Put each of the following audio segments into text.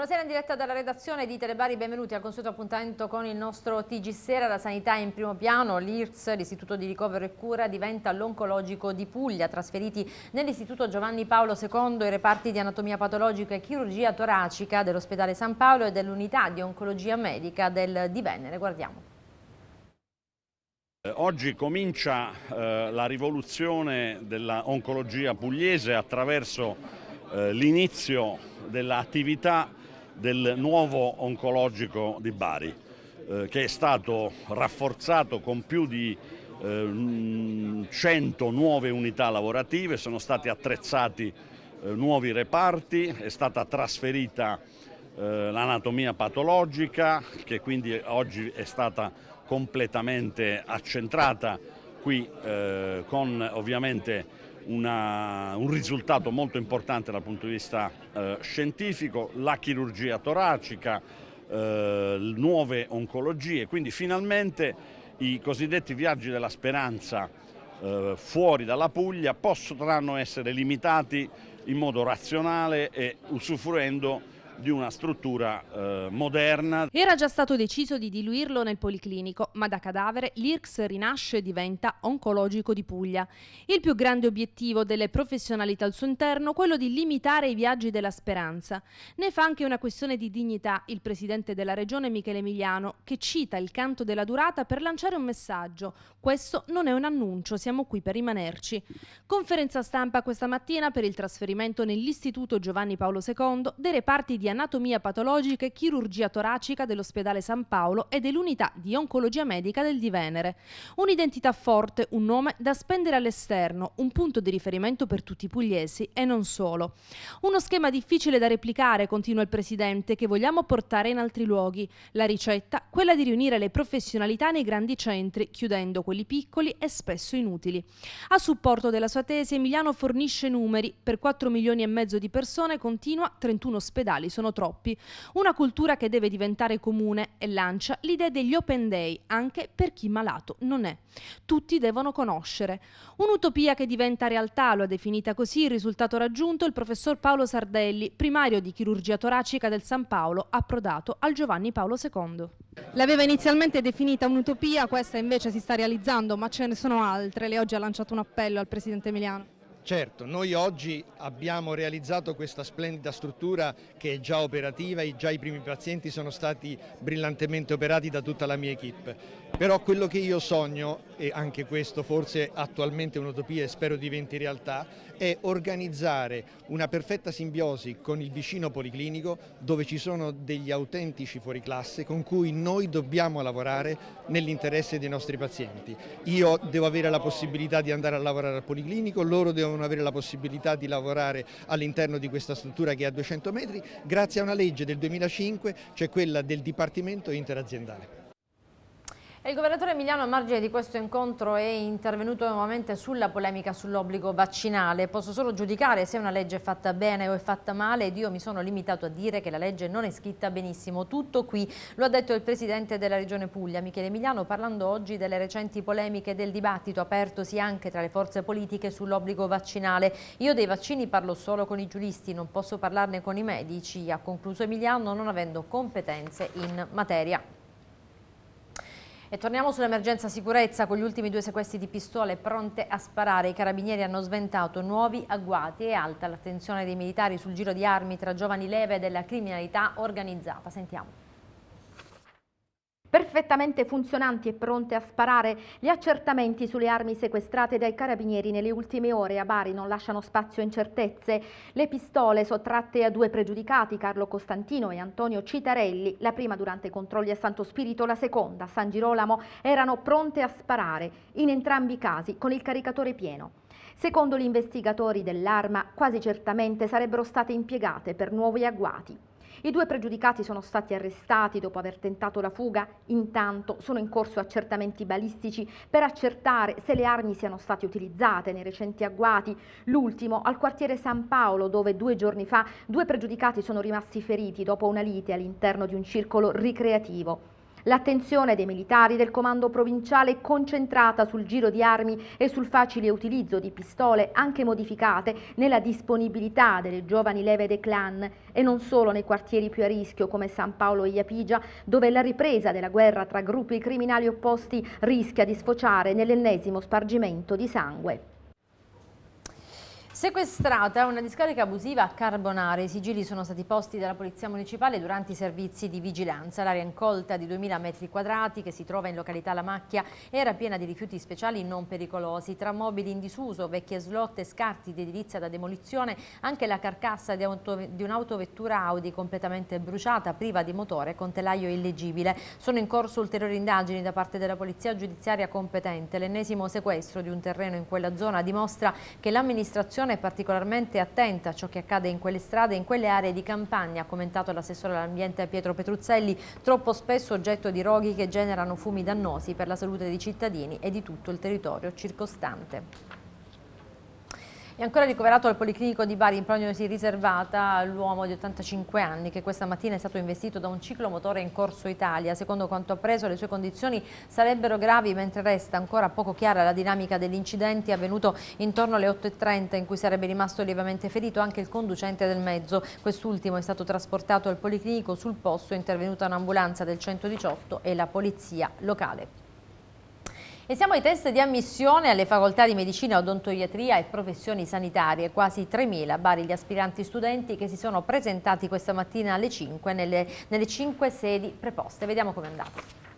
Buonasera in diretta dalla redazione di Telebari, benvenuti al consueto appuntamento con il nostro TG Sera, la sanità in primo piano, l'IRS, l'Istituto di Ricovero e Cura, diventa l'oncologico di Puglia, trasferiti nell'Istituto Giovanni Paolo II i reparti di anatomia patologica e chirurgia toracica dell'ospedale San Paolo e dell'unità di oncologia medica del Di Venere. Guardiamo. Eh, oggi comincia eh, la rivoluzione dell'oncologia pugliese attraverso eh, l'inizio dell'attività del nuovo oncologico di Bari, eh, che è stato rafforzato con più di 100 eh, nuove unità lavorative, sono stati attrezzati eh, nuovi reparti, è stata trasferita eh, l'anatomia patologica che quindi oggi è stata completamente accentrata qui con ovviamente una, un risultato molto importante dal punto di vista eh, scientifico, la chirurgia toracica, eh, nuove oncologie, quindi finalmente i cosiddetti viaggi della speranza eh, fuori dalla Puglia potranno essere limitati in modo razionale e usufruendo di una struttura eh, moderna. Era già stato deciso di diluirlo nel policlinico, ma da cadavere l'IRCS rinasce e diventa oncologico di Puglia. Il più grande obiettivo delle professionalità al suo interno, quello di limitare i viaggi della speranza. Ne fa anche una questione di dignità il presidente della regione Michele Emiliano, che cita il canto della durata per lanciare un messaggio. Questo non è un annuncio, siamo qui per rimanerci. Conferenza stampa questa mattina per il trasferimento nell'Istituto Giovanni Paolo II dei reparti di anatomia patologica e chirurgia toracica dell'ospedale San Paolo e dell'unità di oncologia medica del Di Venere. Un'identità forte, un nome da spendere all'esterno, un punto di riferimento per tutti i pugliesi e non solo. Uno schema difficile da replicare, continua il Presidente, che vogliamo portare in altri luoghi. La ricetta, quella di riunire le professionalità nei grandi centri, chiudendo quelli piccoli e spesso inutili. A supporto della sua tesi, Emiliano fornisce numeri. Per 4 milioni e mezzo di persone continua, 31 ospedali sono sono troppi. Una cultura che deve diventare comune e lancia l'idea degli open day anche per chi malato non è. Tutti devono conoscere. Un'utopia che diventa realtà, lo ha definita così il risultato raggiunto il professor Paolo Sardelli, primario di chirurgia toracica del San Paolo, approdato al Giovanni Paolo II. L'aveva inizialmente definita un'utopia, questa invece si sta realizzando, ma ce ne sono altre. Lei oggi ha lanciato un appello al presidente Emiliano. Certo, noi oggi abbiamo realizzato questa splendida struttura che è già operativa e già i primi pazienti sono stati brillantemente operati da tutta la mia equip. Però quello che io sogno, e anche questo forse attualmente è un'utopia e spero diventi realtà, è organizzare una perfetta simbiosi con il vicino policlinico dove ci sono degli autentici fuoriclasse con cui noi dobbiamo lavorare nell'interesse dei nostri pazienti. Io devo avere la possibilità di andare a lavorare al policlinico, loro devono avere la possibilità di lavorare all'interno di questa struttura che è a 200 metri, grazie a una legge del 2005, cioè quella del Dipartimento interaziendale. Il governatore Emiliano a margine di questo incontro è intervenuto nuovamente sulla polemica sull'obbligo vaccinale. Posso solo giudicare se una legge è fatta bene o è fatta male ed io mi sono limitato a dire che la legge non è scritta benissimo. Tutto qui, lo ha detto il presidente della regione Puglia, Michele Emiliano, parlando oggi delle recenti polemiche del dibattito apertosi anche tra le forze politiche sull'obbligo vaccinale. Io dei vaccini parlo solo con i giuristi, non posso parlarne con i medici, ha concluso Emiliano non avendo competenze in materia. E torniamo sull'emergenza sicurezza con gli ultimi due sequestri di pistole pronte a sparare. I carabinieri hanno sventato nuovi agguati e alta l'attenzione dei militari sul giro di armi tra giovani leve della criminalità organizzata. Sentiamo perfettamente funzionanti e pronte a sparare. Gli accertamenti sulle armi sequestrate dai carabinieri nelle ultime ore a Bari non lasciano spazio a incertezze. Le pistole sottratte a due pregiudicati, Carlo Costantino e Antonio Citarelli, la prima durante i controlli a Santo Spirito, la seconda a San Girolamo, erano pronte a sparare, in entrambi i casi con il caricatore pieno. Secondo gli investigatori dell'arma, quasi certamente sarebbero state impiegate per nuovi agguati. I due pregiudicati sono stati arrestati dopo aver tentato la fuga. Intanto sono in corso accertamenti balistici per accertare se le armi siano state utilizzate nei recenti agguati. L'ultimo al quartiere San Paolo, dove due giorni fa due pregiudicati sono rimasti feriti dopo una lite all'interno di un circolo ricreativo. L'attenzione dei militari del comando provinciale è concentrata sul giro di armi e sul facile utilizzo di pistole anche modificate nella disponibilità delle giovani leve dei clan e non solo nei quartieri più a rischio come San Paolo e Iapigia dove la ripresa della guerra tra gruppi criminali opposti rischia di sfociare nell'ennesimo spargimento di sangue. Sequestrata una discarica abusiva a Carbonare, i sigilli sono stati posti dalla Polizia Municipale durante i servizi di vigilanza. L'area incolta di 2000 metri quadrati che si trova in località La Macchia era piena di rifiuti speciali non pericolosi, tra mobili in disuso, vecchie slotte, scarti di edilizia da demolizione, anche la carcassa di, di un'autovettura Audi completamente bruciata, priva di motore, con telaio illegibile. Sono in corso ulteriori indagini da parte della Polizia Giudiziaria competente. L'ennesimo sequestro di un terreno in quella zona dimostra che l'amministrazione Commissione particolarmente attenta a ciò che accade in quelle strade e in quelle aree di campagna, ha commentato l'assessore all'ambiente Pietro Petruzzelli, troppo spesso oggetto di roghi che generano fumi dannosi per la salute dei cittadini e di tutto il territorio circostante. È ancora ricoverato al Policlinico di Bari in prognosi riservata l'uomo di 85 anni che questa mattina è stato investito da un ciclomotore in corso Italia. Secondo quanto appreso le sue condizioni sarebbero gravi mentre resta ancora poco chiara la dinamica dell'incidente avvenuto intorno alle 8.30 in cui sarebbe rimasto lievemente ferito anche il conducente del mezzo. Quest'ultimo è stato trasportato al Policlinico, sul posto è intervenuta un'ambulanza del 118 e la polizia locale. E siamo ai test di ammissione alle facoltà di medicina, odontoiatria e professioni sanitarie. Quasi 3.000 a Bari gli aspiranti studenti che si sono presentati questa mattina alle 5 nelle, nelle 5 sedi preposte. Vediamo com'è andato.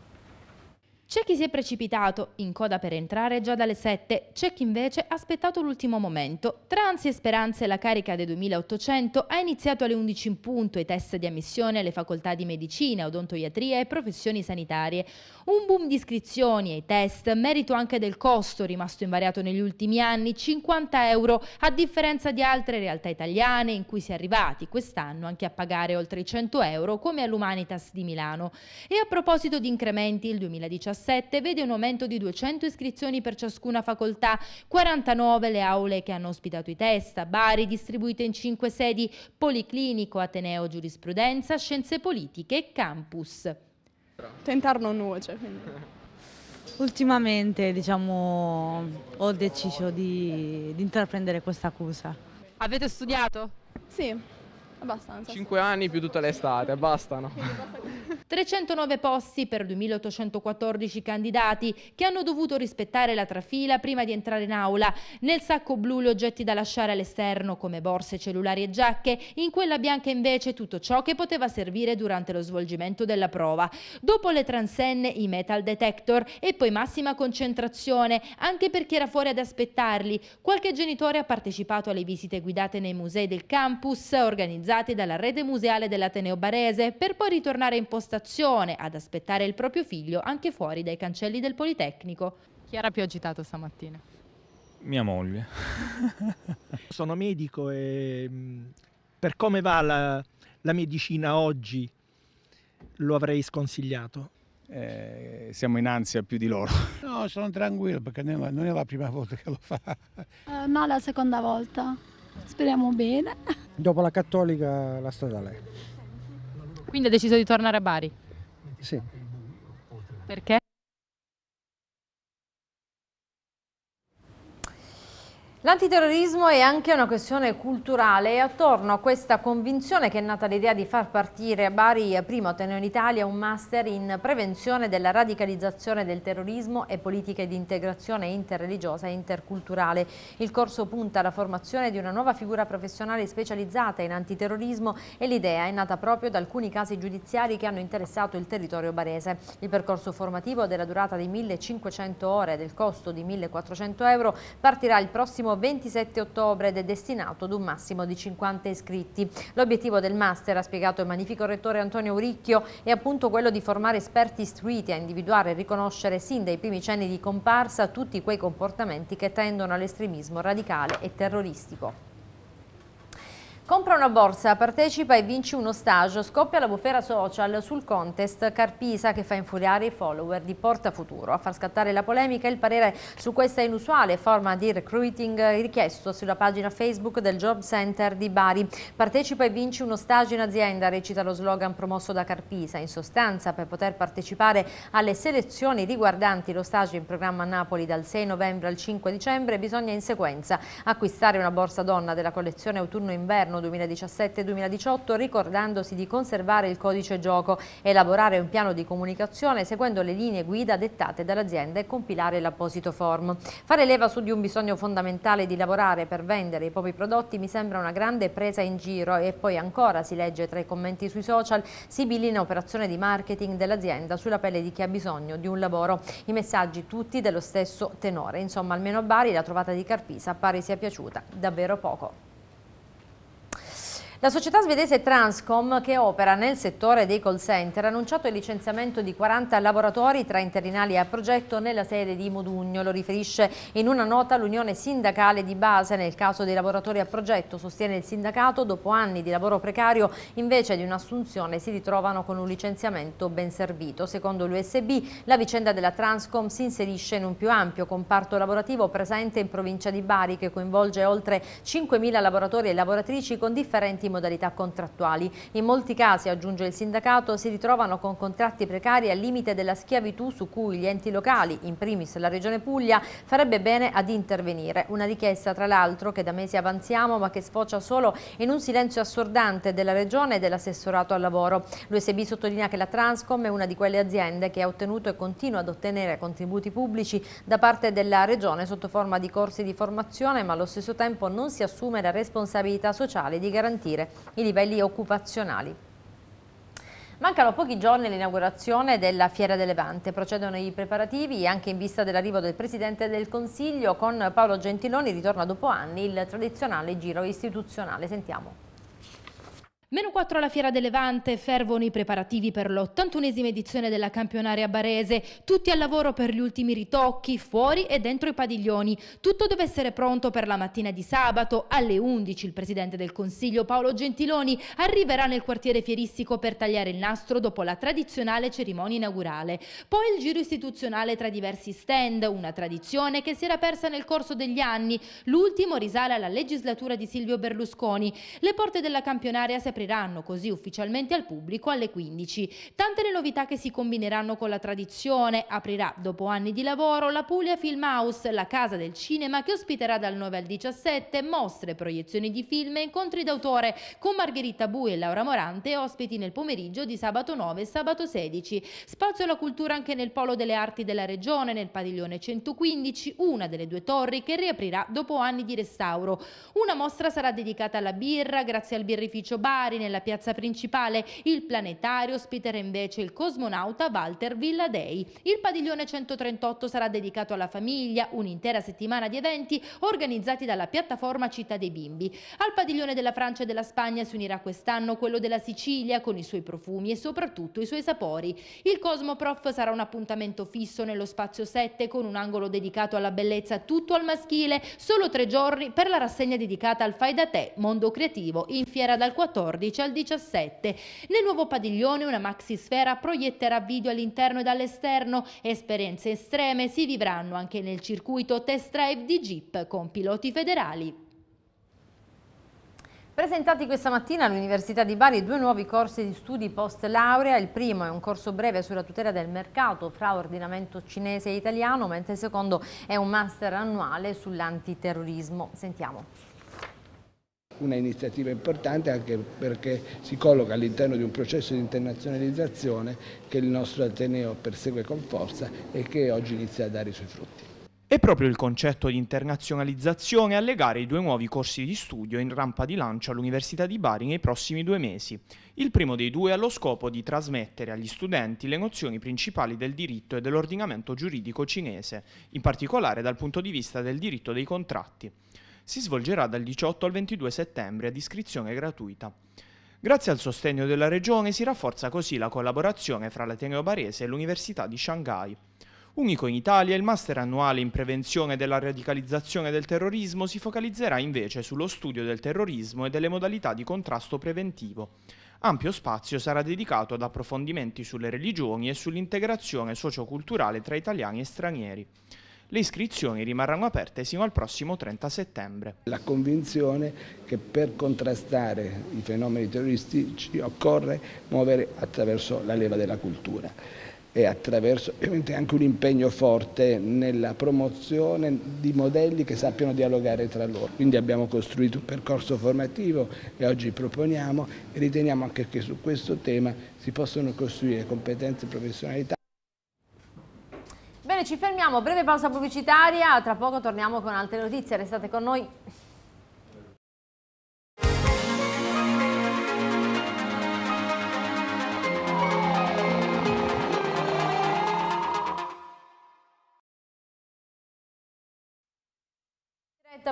C'è chi si è precipitato in coda per entrare già dalle 7, c'è chi invece ha aspettato l'ultimo momento. Tra ansie e speranze la carica dei 2800 ha iniziato alle 11 in punto i test di ammissione alle facoltà di medicina, odontoiatria e professioni sanitarie. Un boom di iscrizioni ai test, merito anche del costo rimasto invariato negli ultimi anni, 50 euro, a differenza di altre realtà italiane in cui si è arrivati quest'anno anche a pagare oltre i 100 euro come all'Humanitas di Milano. E a proposito di incrementi, il 2017 2017 vede un aumento di 200 iscrizioni per ciascuna facoltà, 49 le aule che hanno ospitato i test, Bari distribuite in 5 sedi, Policlinico, Ateneo Giurisprudenza, Scienze Politiche e Campus. Tentar non nuoce, quindi... Ultimamente diciamo, ho deciso di, di intraprendere questa cosa. Avete studiato? Sì. Abbastanza. 5 sì. anni più tutta l'estate, bastano. 309 posti per 2.814 candidati che hanno dovuto rispettare la trafila prima di entrare in aula. Nel sacco blu gli oggetti da lasciare all'esterno come borse, cellulari e giacche, in quella bianca invece tutto ciò che poteva servire durante lo svolgimento della prova. Dopo le transenne i metal detector e poi massima concentrazione anche per chi era fuori ad aspettarli. Qualche genitore ha partecipato alle visite guidate nei musei del campus organizzate organizzati dalla rete museale dell'Ateneo Barese per poi ritornare in postazione ad aspettare il proprio figlio anche fuori dai cancelli del Politecnico. Chi era più agitato stamattina? Mia moglie. Sono medico e mm, per come va la, la medicina oggi lo avrei sconsigliato. Eh, siamo in ansia più di loro. No, sono tranquillo perché non è la prima volta che lo fa. Eh, no, la seconda volta. Speriamo bene. Dopo la cattolica la statale. Quindi ha deciso di tornare a Bari? Sì. Perché? L'antiterrorismo è anche una questione culturale e attorno a questa convinzione che è nata l'idea di far partire a Bari eh, primo ottenere in Italia un master in prevenzione della radicalizzazione del terrorismo e politiche di integrazione interreligiosa e interculturale. Il corso punta alla formazione di una nuova figura professionale specializzata in antiterrorismo e l'idea è nata proprio da alcuni casi giudiziari che hanno interessato il territorio barese. Il percorso formativo della durata di 1500 ore e del costo di 1400 euro partirà il prossimo prossimo 27 ottobre ed è destinato ad un massimo di 50 iscritti. L'obiettivo del master, ha spiegato il magnifico rettore Antonio Uricchio, è appunto quello di formare esperti istruiti a individuare e riconoscere sin dai primi cenni di comparsa tutti quei comportamenti che tendono all'estremismo radicale e terroristico. Compra una borsa, partecipa e vinci uno stage, scoppia la bufera social sul contest Carpisa che fa infuriare i follower di Porta Futuro. A far scattare la polemica il parere su questa inusuale forma di recruiting richiesto sulla pagina Facebook del Job Center di Bari. Partecipa e vinci uno stage in azienda, recita lo slogan promosso da Carpisa. In sostanza, per poter partecipare alle selezioni riguardanti lo stage in programma Napoli dal 6 novembre al 5 dicembre, bisogna in sequenza acquistare una borsa donna della collezione autunno-inverno Governo 2017-2018 ricordandosi di conservare il codice gioco, elaborare un piano di comunicazione seguendo le linee guida dettate dall'azienda e compilare l'apposito form. Fare leva su di un bisogno fondamentale di lavorare per vendere i propri prodotti mi sembra una grande presa in giro e poi ancora si legge tra i commenti sui social sibilina operazione di marketing dell'azienda sulla pelle di chi ha bisogno di un lavoro. I messaggi tutti dello stesso tenore. Insomma, almeno a Bari la trovata di Carpisa pare sia piaciuta davvero poco. La società svedese Transcom, che opera nel settore dei call center, ha annunciato il licenziamento di 40 lavoratori tra interinali a progetto nella sede di Modugno. Lo riferisce in una nota l'Unione Sindacale di Base. Nel caso dei lavoratori a progetto, sostiene il sindacato, dopo anni di lavoro precario, invece di un'assunzione si ritrovano con un licenziamento ben servito. Secondo l'USB, la vicenda della Transcom si inserisce in un più ampio comparto lavorativo presente in provincia di Bari, che coinvolge oltre 5.000 lavoratori e lavoratrici con differenti modalità contrattuali. In molti casi, aggiunge il sindacato, si ritrovano con contratti precari al limite della schiavitù su cui gli enti locali, in primis la Regione Puglia, farebbe bene ad intervenire. Una richiesta, tra l'altro, che da mesi avanziamo ma che sfocia solo in un silenzio assordante della Regione e dell'assessorato al lavoro. L'USB sottolinea che la Transcom è una di quelle aziende che ha ottenuto e continua ad ottenere contributi pubblici da parte della Regione sotto forma di corsi di formazione ma allo stesso tempo non si assume la responsabilità sociale di garantire salire i livelli occupazionali. Mancano pochi giorni all'inaugurazione della Fiera del Levante, procedono i preparativi anche in vista dell'arrivo del Presidente del Consiglio con Paolo Gentiloni ritorna dopo anni il tradizionale giro istituzionale. Sentiamo. Meno 4 alla Fiera del Levante, fervono i preparativi per l'81esima edizione della campionaria barese, tutti al lavoro per gli ultimi ritocchi, fuori e dentro i padiglioni. Tutto deve essere pronto per la mattina di sabato, alle 11 il Presidente del Consiglio Paolo Gentiloni arriverà nel quartiere fieristico per tagliare il nastro dopo la tradizionale cerimonia inaugurale. Poi il giro istituzionale tra diversi stand, una tradizione che si era persa nel corso degli anni, l'ultimo risale alla legislatura di Silvio Berlusconi. Le porte della campionaria si apriranno apriranno così ufficialmente al pubblico alle 15. Tante le novità che si combineranno con la tradizione, aprirà dopo anni di lavoro la Puglia Film House, la casa del cinema che ospiterà dal 9 al 17 mostre, proiezioni di film e incontri d'autore con Margherita Bui e Laura Morante, ospiti nel pomeriggio di sabato 9 e sabato 16. Spazio alla cultura anche nel Polo delle Arti della Regione, nel padiglione 115, una delle due torri che riaprirà dopo anni di restauro. Una mostra sarà dedicata alla birra grazie al birrificio Bari, alimentari nella piazza principale. Il planetario ospiterà invece il cosmonauta Walter Villadei. Il padiglione 138 sarà dedicato alla famiglia, un'intera settimana di eventi organizzati dalla piattaforma Città dei Bimbi. Al padiglione della Francia e della Spagna si unirà quest'anno quello della Sicilia con i suoi profumi e soprattutto i suoi sapori. Il Cosmoprof sarà un appuntamento fisso nello spazio 7 con un angolo dedicato alla bellezza tutto al maschile, solo tre giorni per la rassegna dedicata al Fai da te, mondo creativo, in fiera dal 14 14 al 17. Nel nuovo padiglione una maxisfera proietterà video all'interno e dall'esterno. Esperienze estreme si vivranno anche nel circuito test drive di Jeep con piloti federali. Presentati questa mattina all'Università di Bari due nuovi corsi di studi post laurea, il primo è un corso breve sulla tutela del mercato fra ordinamento cinese e italiano, mentre il secondo è un master annuale sull'antiterrorismo. Sentiamo una iniziativa importante anche perché si colloca all'interno di un processo di internazionalizzazione che il nostro Ateneo persegue con forza e che oggi inizia a dare i suoi frutti. È proprio il concetto di internazionalizzazione a legare i due nuovi corsi di studio in rampa di lancio all'Università di Bari nei prossimi due mesi. Il primo dei due ha lo scopo di trasmettere agli studenti le nozioni principali del diritto e dell'ordinamento giuridico cinese, in particolare dal punto di vista del diritto dei contratti si svolgerà dal 18 al 22 settembre ad iscrizione gratuita. Grazie al sostegno della Regione si rafforza così la collaborazione fra l'Ateneo Barese e l'Università di Shanghai. Unico in Italia, il master annuale in prevenzione della radicalizzazione del terrorismo si focalizzerà invece sullo studio del terrorismo e delle modalità di contrasto preventivo. Ampio spazio sarà dedicato ad approfondimenti sulle religioni e sull'integrazione socioculturale tra italiani e stranieri. Le iscrizioni rimarranno aperte sino al prossimo 30 settembre. La convinzione che per contrastare i fenomeni terroristici occorre muovere attraverso la leva della cultura e attraverso ovviamente anche un impegno forte nella promozione di modelli che sappiano dialogare tra loro. Quindi abbiamo costruito un percorso formativo che oggi proponiamo e riteniamo anche che su questo tema si possono costruire competenze e professionalità noi ci fermiamo, breve pausa pubblicitaria, tra poco torniamo con altre notizie, restate con noi.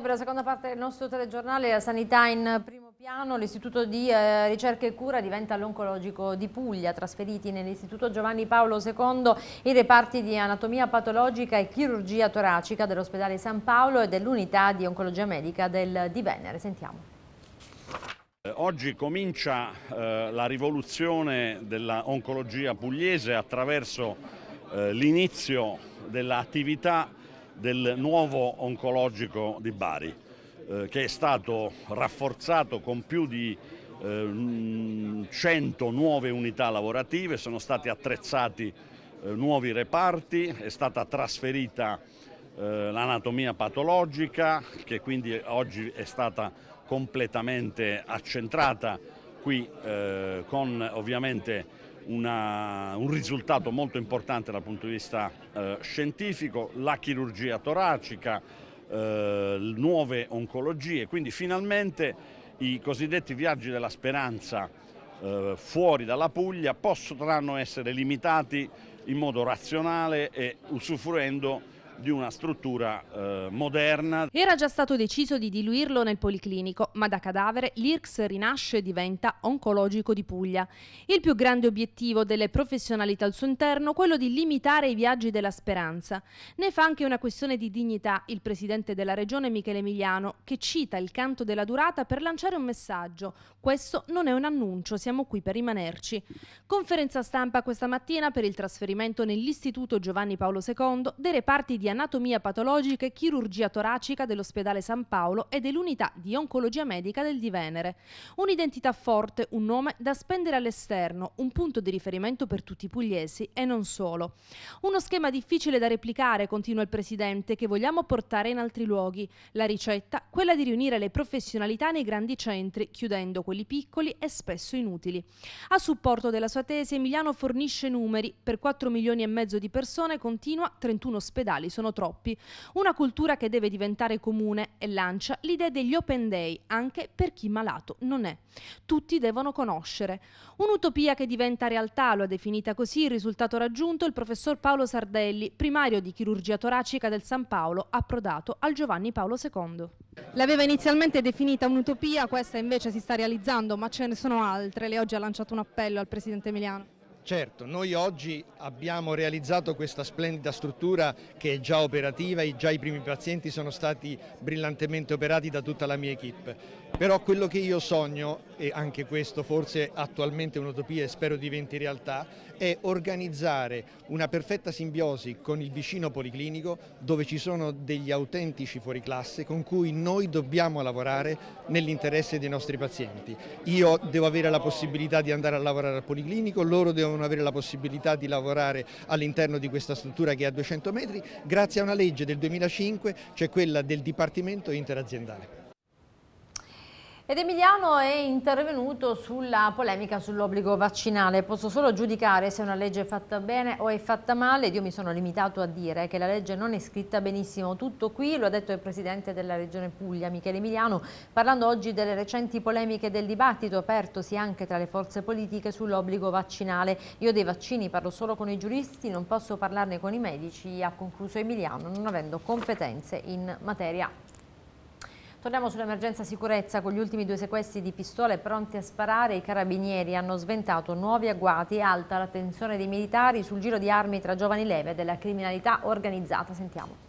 Per la seconda parte del nostro telegiornale, la sanità in primo piano l'Istituto di eh, Ricerca e Cura diventa l'oncologico di Puglia, trasferiti nell'Istituto Giovanni Paolo II i reparti di anatomia patologica e chirurgia toracica dell'ospedale San Paolo e dell'unità di oncologia medica del Di Venere. Sentiamo. Eh, oggi comincia eh, la rivoluzione dell'oncologia pugliese attraverso eh, l'inizio dell'attività del nuovo oncologico di Bari. Eh, che è stato rafforzato con più di 100 eh, nuove unità lavorative, sono stati attrezzati eh, nuovi reparti, è stata trasferita l'anatomia patologica che quindi oggi è stata completamente accentrata qui con ovviamente una, un risultato molto importante dal punto di vista scientifico, la chirurgia toracica, eh, nuove oncologie, quindi finalmente i cosiddetti viaggi della speranza eh, fuori dalla Puglia potranno essere limitati in modo razionale e usufruendo di una struttura eh, moderna. Era già stato deciso di diluirlo nel policlinico, ma da cadavere l'IRCS rinasce e diventa oncologico di Puglia. Il più grande obiettivo delle professionalità al suo interno, quello di limitare i viaggi della speranza. Ne fa anche una questione di dignità il presidente della regione Michele Emiliano, che cita il canto della durata per lanciare un messaggio. Questo non è un annuncio, siamo qui per rimanerci. Conferenza stampa questa mattina per il trasferimento nell'Istituto Giovanni Paolo II dei reparti di anatomia patologica e chirurgia toracica dell'ospedale San Paolo e dell'unità di oncologia medica del Di Venere. Un'identità forte, un nome da spendere all'esterno, un punto di riferimento per tutti i pugliesi e non solo. Uno schema difficile da replicare, continua il Presidente, che vogliamo portare in altri luoghi. La ricetta, quella di riunire le professionalità nei grandi centri, chiudendo quelli piccoli e spesso inutili. A supporto della sua tesi, Emiliano fornisce numeri. Per 4 milioni e mezzo di persone continua, 31 ospedali sono sono troppi. Una cultura che deve diventare comune e lancia l'idea degli open day anche per chi malato non è. Tutti devono conoscere. Un'utopia che diventa realtà, lo ha definita così il risultato raggiunto il professor Paolo Sardelli, primario di chirurgia toracica del San Paolo, approdato al Giovanni Paolo II. L'aveva inizialmente definita un'utopia, questa invece si sta realizzando, ma ce ne sono altre. Lei oggi ha lanciato un appello al Presidente Emiliano. Certo, noi oggi abbiamo realizzato questa splendida struttura che è già operativa e già i primi pazienti sono stati brillantemente operati da tutta la mia equip. Però quello che io sogno, e anche questo forse attualmente è un'utopia e spero diventi realtà, è organizzare una perfetta simbiosi con il vicino policlinico dove ci sono degli autentici fuoriclasse con cui noi dobbiamo lavorare nell'interesse dei nostri pazienti. Io devo avere la possibilità di andare a lavorare al policlinico, loro devono avere la possibilità di lavorare all'interno di questa struttura che è a 200 metri, grazie a una legge del 2005, cioè quella del Dipartimento interaziendale. Ed Emiliano è intervenuto sulla polemica sull'obbligo vaccinale. Posso solo giudicare se una legge è fatta bene o è fatta male. Io mi sono limitato a dire che la legge non è scritta benissimo. Tutto qui lo ha detto il Presidente della Regione Puglia, Michele Emiliano, parlando oggi delle recenti polemiche del dibattito apertosi anche tra le forze politiche sull'obbligo vaccinale. Io dei vaccini parlo solo con i giuristi, non posso parlarne con i medici, ha concluso Emiliano, non avendo competenze in materia. Torniamo sull'emergenza sicurezza con gli ultimi due sequestri di pistole pronti a sparare. I carabinieri hanno sventato nuovi agguati e alta l'attenzione dei militari sul giro di armi tra giovani leve della criminalità organizzata. Sentiamo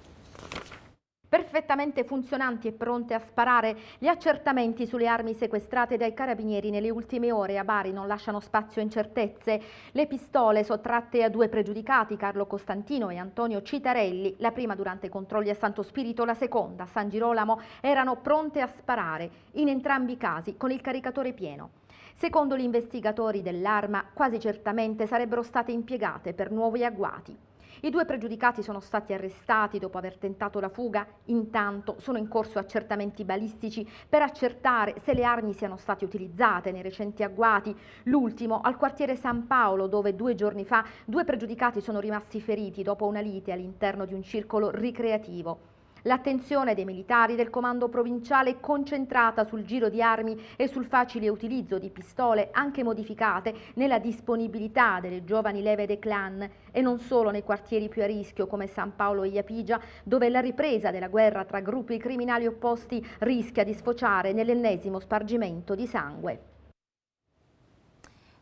perfettamente funzionanti e pronte a sparare. Gli accertamenti sulle armi sequestrate dai carabinieri nelle ultime ore a Bari non lasciano spazio a incertezze. Le pistole sottratte a due pregiudicati, Carlo Costantino e Antonio Citarelli, la prima durante i controlli a Santo Spirito, la seconda a San Girolamo, erano pronte a sparare, in entrambi i casi con il caricatore pieno. Secondo gli investigatori dell'arma, quasi certamente sarebbero state impiegate per nuovi agguati. I due pregiudicati sono stati arrestati dopo aver tentato la fuga. Intanto sono in corso accertamenti balistici per accertare se le armi siano state utilizzate nei recenti agguati. L'ultimo al quartiere San Paolo, dove due giorni fa due pregiudicati sono rimasti feriti dopo una lite all'interno di un circolo ricreativo. L'attenzione dei militari del comando provinciale è concentrata sul giro di armi e sul facile utilizzo di pistole anche modificate nella disponibilità delle giovani leve dei clan e non solo nei quartieri più a rischio come San Paolo e Iapigia dove la ripresa della guerra tra gruppi criminali opposti rischia di sfociare nell'ennesimo spargimento di sangue.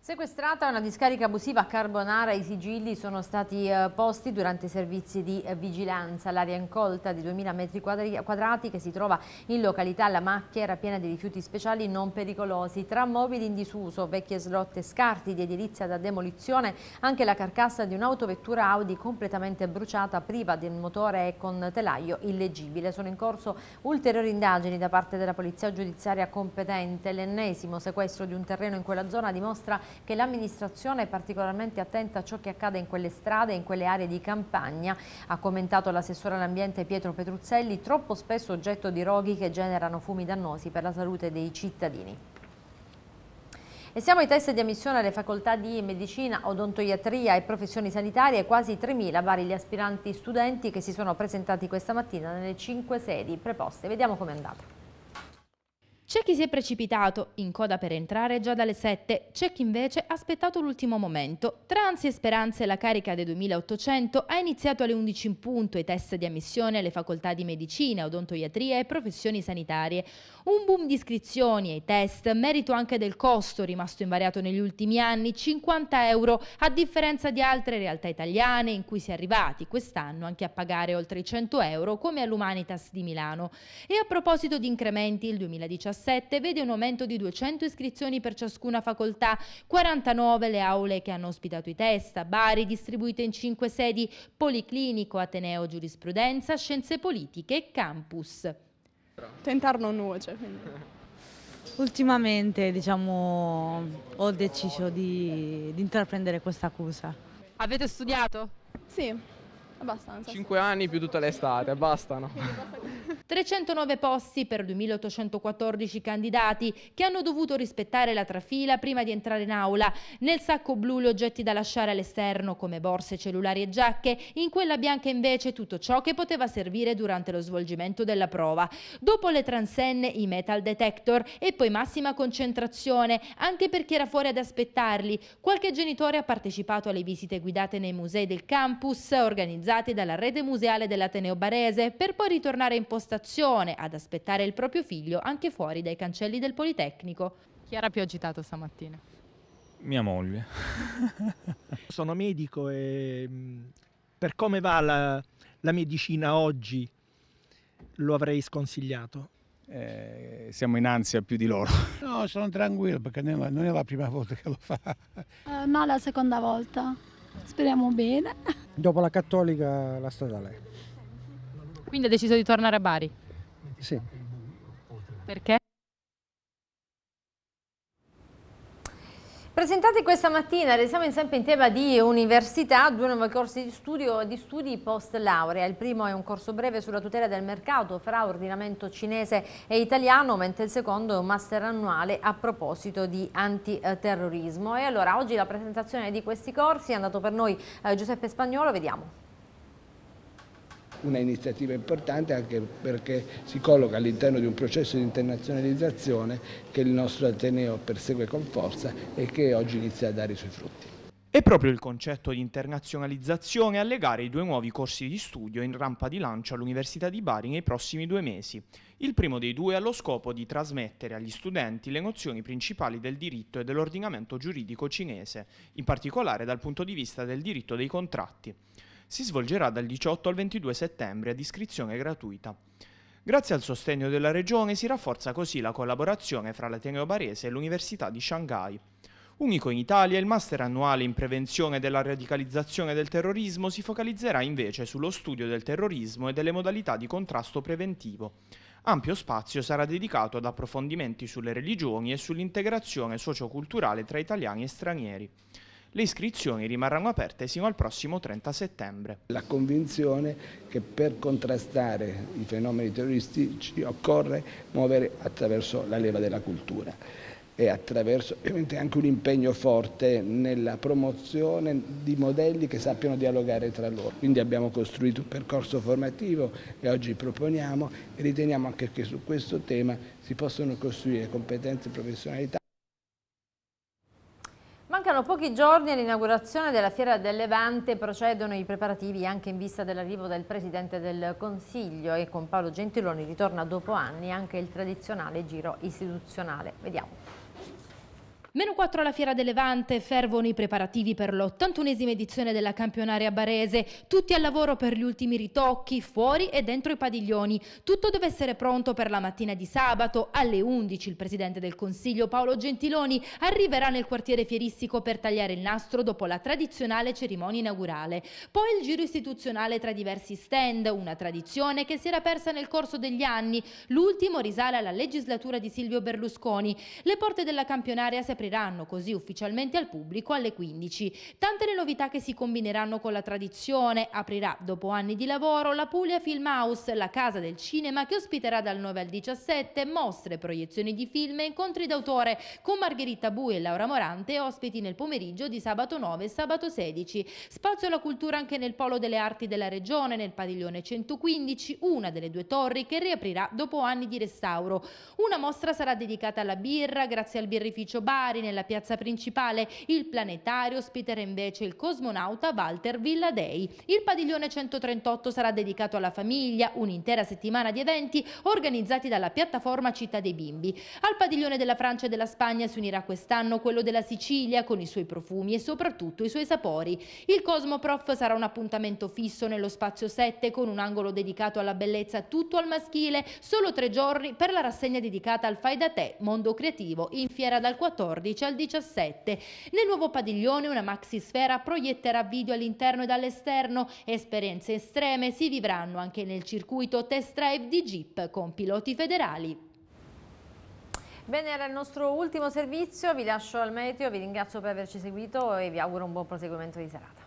Sequestrata una discarica abusiva a Carbonara, i sigilli sono stati eh, posti durante i servizi di eh, vigilanza. L'area incolta di 2.000 metri quadrati che si trova in località La Macchia era piena di rifiuti speciali non pericolosi, tra mobili in disuso, vecchie slotte, scarti di edilizia da demolizione, anche la carcassa di un'autovettura Audi completamente bruciata, priva del motore e con telaio illegibile. Sono in corso ulteriori indagini da parte della polizia giudiziaria competente. L'ennesimo sequestro di un terreno in quella zona dimostra che l'amministrazione è particolarmente attenta a ciò che accade in quelle strade e in quelle aree di campagna. Ha commentato l'assessore all'ambiente Pietro Petruzzelli, troppo spesso oggetto di roghi che generano fumi dannosi per la salute dei cittadini. E siamo ai test di ammissione alle facoltà di medicina, odontoiatria e professioni sanitarie, quasi 3.000 vari gli aspiranti studenti che si sono presentati questa mattina nelle 5 sedi preposte. Vediamo com'è andata. C'è chi si è precipitato, in coda per entrare già dalle 7, c'è chi invece ha aspettato l'ultimo momento. Tra ansie e speranze la carica dei 2800 ha iniziato alle 11 in punto i test di ammissione alle facoltà di medicina, odontoiatria e professioni sanitarie. Un boom di iscrizioni ai test, merito anche del costo rimasto invariato negli ultimi anni, 50 euro, a differenza di altre realtà italiane in cui si è arrivati quest'anno anche a pagare oltre i 100 euro come all'Humanitas di Milano. E a proposito di incrementi, il 2017 2017 vede un aumento di 200 iscrizioni per ciascuna facoltà, 49 le aule che hanno ospitato i test, Bari distribuite in 5 sedi, Policlinico, Ateneo Giurisprudenza, Scienze Politiche e Campus. Tentar non nuoce, quindi. Ultimamente diciamo, ho deciso di, di intraprendere questa cosa. Avete studiato? Sì. Abbastanza. 5 sì. anni più tutta l'estate, bastano. 309 posti per 2.814 candidati che hanno dovuto rispettare la trafila prima di entrare in aula. Nel sacco blu gli oggetti da lasciare all'esterno come borse, cellulari e giacche, in quella bianca invece tutto ciò che poteva servire durante lo svolgimento della prova. Dopo le transenne i metal detector e poi massima concentrazione anche per chi era fuori ad aspettarli. Qualche genitore ha partecipato alle visite guidate nei musei del campus organizzate organizzati dalla rete museale dell'Ateneo Barese per poi ritornare in postazione ad aspettare il proprio figlio anche fuori dai cancelli del Politecnico. Chi era più agitato stamattina? Mia moglie. Sono medico e mm, per come va la, la medicina oggi lo avrei sconsigliato. Eh, siamo in ansia più di loro. No, sono tranquillo perché non è la prima volta che lo fa. Eh, no, la seconda volta. Speriamo bene. Dopo la cattolica, la statale. Quindi ha deciso di tornare a Bari? Sì. Perché? Presentati questa mattina l'esame sempre in tema di università, due nuovi corsi di, studio, di studi post laurea. Il primo è un corso breve sulla tutela del mercato fra ordinamento cinese e italiano, mentre il secondo è un master annuale a proposito di antiterrorismo. E allora oggi la presentazione di questi corsi è andato per noi eh, Giuseppe Spagnolo, vediamo una iniziativa importante anche perché si colloca all'interno di un processo di internazionalizzazione che il nostro Ateneo persegue con forza e che oggi inizia a dare i suoi frutti. È proprio il concetto di internazionalizzazione a legare i due nuovi corsi di studio in rampa di lancio all'Università di Bari nei prossimi due mesi. Il primo dei due ha lo scopo di trasmettere agli studenti le nozioni principali del diritto e dell'ordinamento giuridico cinese, in particolare dal punto di vista del diritto dei contratti si svolgerà dal 18 al 22 settembre ad iscrizione gratuita. Grazie al sostegno della Regione si rafforza così la collaborazione fra l'Ateneo Barese e l'Università di Shanghai. Unico in Italia, il master annuale in prevenzione della radicalizzazione del terrorismo si focalizzerà invece sullo studio del terrorismo e delle modalità di contrasto preventivo. Ampio spazio sarà dedicato ad approfondimenti sulle religioni e sull'integrazione socioculturale tra italiani e stranieri. Le iscrizioni rimarranno aperte sino al prossimo 30 settembre. La convinzione che per contrastare i fenomeni terroristici occorre muovere attraverso la leva della cultura e attraverso anche un impegno forte nella promozione di modelli che sappiano dialogare tra loro. Quindi abbiamo costruito un percorso formativo che oggi proponiamo e riteniamo anche che su questo tema si possano costruire competenze e professionalità Mancano pochi giorni all'inaugurazione della Fiera del Levante, procedono i preparativi anche in vista dell'arrivo del Presidente del Consiglio e con Paolo Gentiloni ritorna dopo anni anche il tradizionale giro istituzionale. Vediamo. Meno 4 alla Fiera del Levante, fervono i preparativi per l'81esima edizione della campionaria barese, tutti al lavoro per gli ultimi ritocchi, fuori e dentro i padiglioni. Tutto deve essere pronto per la mattina di sabato, alle 11 il Presidente del Consiglio Paolo Gentiloni arriverà nel quartiere fieristico per tagliare il nastro dopo la tradizionale cerimonia inaugurale. Poi il giro istituzionale tra diversi stand, una tradizione che si era persa nel corso degli anni, l'ultimo risale alla legislatura di Silvio Berlusconi. Le porte della campionaria si apriranno così ufficialmente al pubblico alle 15. Tante le novità che si combineranno con la tradizione, aprirà dopo anni di lavoro la Puglia Film House, la casa del cinema che ospiterà dal 9 al 17 mostre, proiezioni di film e incontri d'autore con Margherita Bui e Laura Morante ospiti nel pomeriggio di sabato 9 e sabato 16. Spazio alla cultura anche nel Polo delle Arti della Regione, nel padiglione 115, una delle due torri che riaprirà dopo anni di restauro. Una mostra sarà dedicata alla birra grazie al birrificio Bari Bari nella piazza principale. Il planetario ospiterà invece il cosmonauta Walter Villadei. Il padiglione 138 sarà dedicato alla famiglia, un'intera settimana di eventi organizzati dalla piattaforma Città dei Bimbi. Al padiglione della Francia e della Spagna si unirà quest'anno quello della Sicilia con i suoi profumi e soprattutto i suoi sapori. Il Cosmoprof sarà un appuntamento fisso nello spazio 7 con un angolo dedicato alla bellezza tutto al maschile, solo tre giorni per la rassegna dedicata al fai da te, mondo creativo, in fiera dal 14 14 al 17. Nel nuovo padiglione una maxisfera proietterà video all'interno e dall'esterno. Esperienze estreme si vivranno anche nel circuito test drive di Jeep con piloti federali. Bene, era il nostro ultimo servizio, vi lascio al meteo, vi ringrazio per averci seguito e vi auguro un buon proseguimento di serata.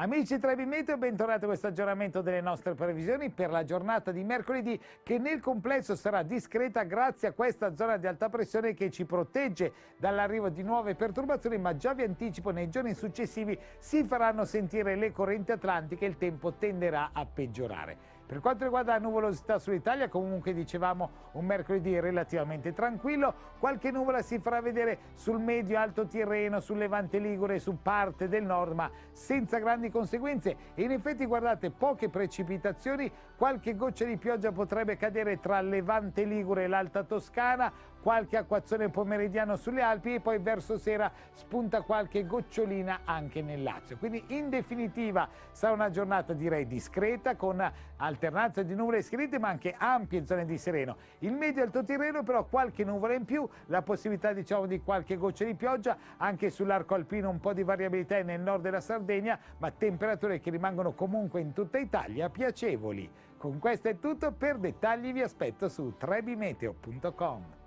Amici Trebimeteo, bentornati a questo aggiornamento delle nostre previsioni per la giornata di mercoledì che nel complesso sarà discreta grazie a questa zona di alta pressione che ci protegge dall'arrivo di nuove perturbazioni, ma già vi anticipo nei giorni successivi si faranno sentire le correnti atlantiche e il tempo tenderà a peggiorare. Per quanto riguarda la nuvolosità sull'Italia, comunque dicevamo un mercoledì relativamente tranquillo, qualche nuvola si farà vedere sul medio-alto Tirreno, sul Levante Ligure e su parte del nord, ma senza grandi conseguenze. E in effetti, guardate, poche precipitazioni, qualche goccia di pioggia potrebbe cadere tra Levante Ligure e l'Alta Toscana, qualche acquazzone pomeridiano sulle Alpi e poi verso sera spunta qualche gocciolina anche nel Lazio. Quindi in definitiva sarà una giornata direi discreta con alternanza di nuvole scritte ma anche ampie zone di sereno. Il medio alto terreno però qualche nuvola in più, la possibilità diciamo di qualche goccia di pioggia anche sull'arco alpino un po' di variabilità nel nord della Sardegna ma temperature che rimangono comunque in tutta Italia piacevoli. Con questo è tutto, per dettagli vi aspetto su trebimeteo.com.